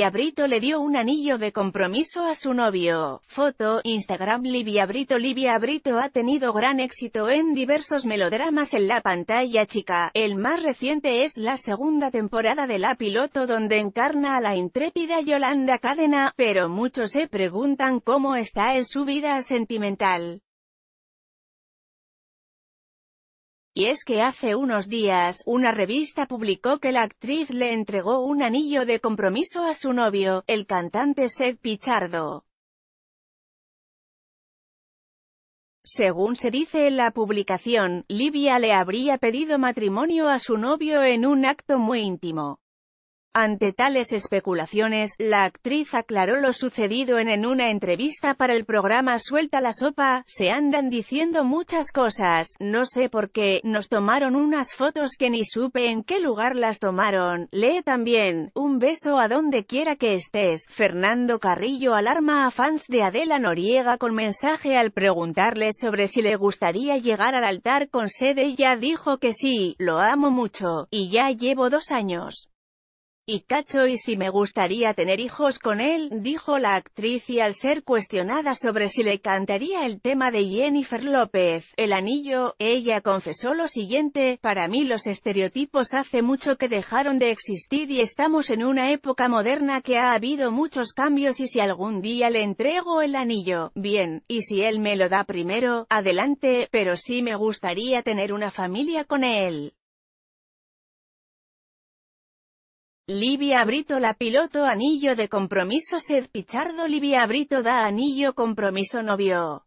Livia Brito le dio un anillo de compromiso a su novio. Foto, Instagram Livia Brito Livia Brito ha tenido gran éxito en diversos melodramas en la pantalla chica. El más reciente es la segunda temporada de La Piloto donde encarna a la intrépida Yolanda Cadena, pero muchos se preguntan cómo está en su vida sentimental. Y es que hace unos días, una revista publicó que la actriz le entregó un anillo de compromiso a su novio, el cantante Seth Pichardo. Según se dice en la publicación, Livia le habría pedido matrimonio a su novio en un acto muy íntimo. Ante tales especulaciones, la actriz aclaró lo sucedido en, en una entrevista para el programa Suelta la sopa, se andan diciendo muchas cosas, no sé por qué, nos tomaron unas fotos que ni supe en qué lugar las tomaron, lee también, un beso a donde quiera que estés, Fernando Carrillo alarma a fans de Adela Noriega con mensaje al preguntarle sobre si le gustaría llegar al altar con sede, ya dijo que sí, lo amo mucho, y ya llevo dos años y cacho y si me gustaría tener hijos con él, dijo la actriz y al ser cuestionada sobre si le cantaría el tema de Jennifer López, El Anillo, ella confesó lo siguiente, para mí los estereotipos hace mucho que dejaron de existir y estamos en una época moderna que ha habido muchos cambios y si algún día le entrego el anillo, bien, y si él me lo da primero, adelante, pero sí me gustaría tener una familia con él. Livia Brito la piloto anillo de compromiso sed Pichardo Livia Brito da anillo compromiso novio.